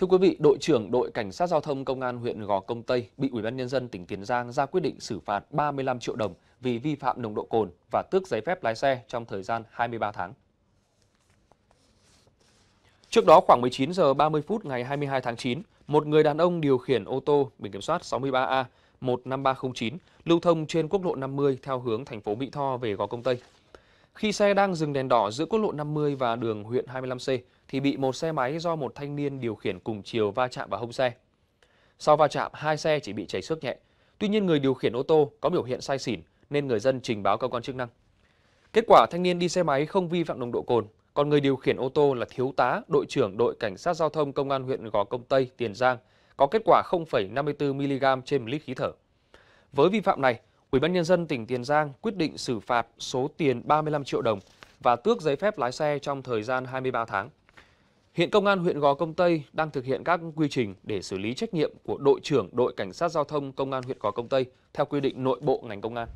Thưa quý vị, đội trưởng đội cảnh sát giao thông công an huyện Gò Công Tây bị Ủy ban nhân dân tỉnh Tiền Giang ra quyết định xử phạt 35 triệu đồng vì vi phạm nồng độ cồn và tước giấy phép lái xe trong thời gian 23 tháng. Trước đó khoảng 19 giờ 30 phút ngày 22 tháng 9, một người đàn ông điều khiển ô tô biển kiểm soát 63A 15309 lưu thông trên quốc lộ 50 theo hướng thành phố Mỹ Tho về Gò Công Tây. Khi xe đang dừng đèn đỏ giữa quốc lộ 50 và đường huyện 25C thì bị một xe máy do một thanh niên điều khiển cùng chiều va chạm vào hông xe. Sau va chạm, hai xe chỉ bị chảy xước nhẹ. Tuy nhiên người điều khiển ô tô có biểu hiện say xỉn nên người dân trình báo cơ quan chức năng. Kết quả thanh niên đi xe máy không vi phạm nồng độ cồn, còn người điều khiển ô tô là thiếu tá, đội trưởng đội cảnh sát giao thông công an huyện Gò Công Tây, Tiền Giang có kết quả 0,54 mg trên lít khí thở. Với vi phạm này, Ủy ban nhân dân tỉnh Tiền Giang quyết định xử phạt số tiền 35 triệu đồng và tước giấy phép lái xe trong thời gian 23 tháng. Hiện công an huyện Gò Công Tây đang thực hiện các quy trình để xử lý trách nhiệm của đội trưởng đội cảnh sát giao thông công an huyện Gò Công Tây theo quy định nội bộ ngành công an.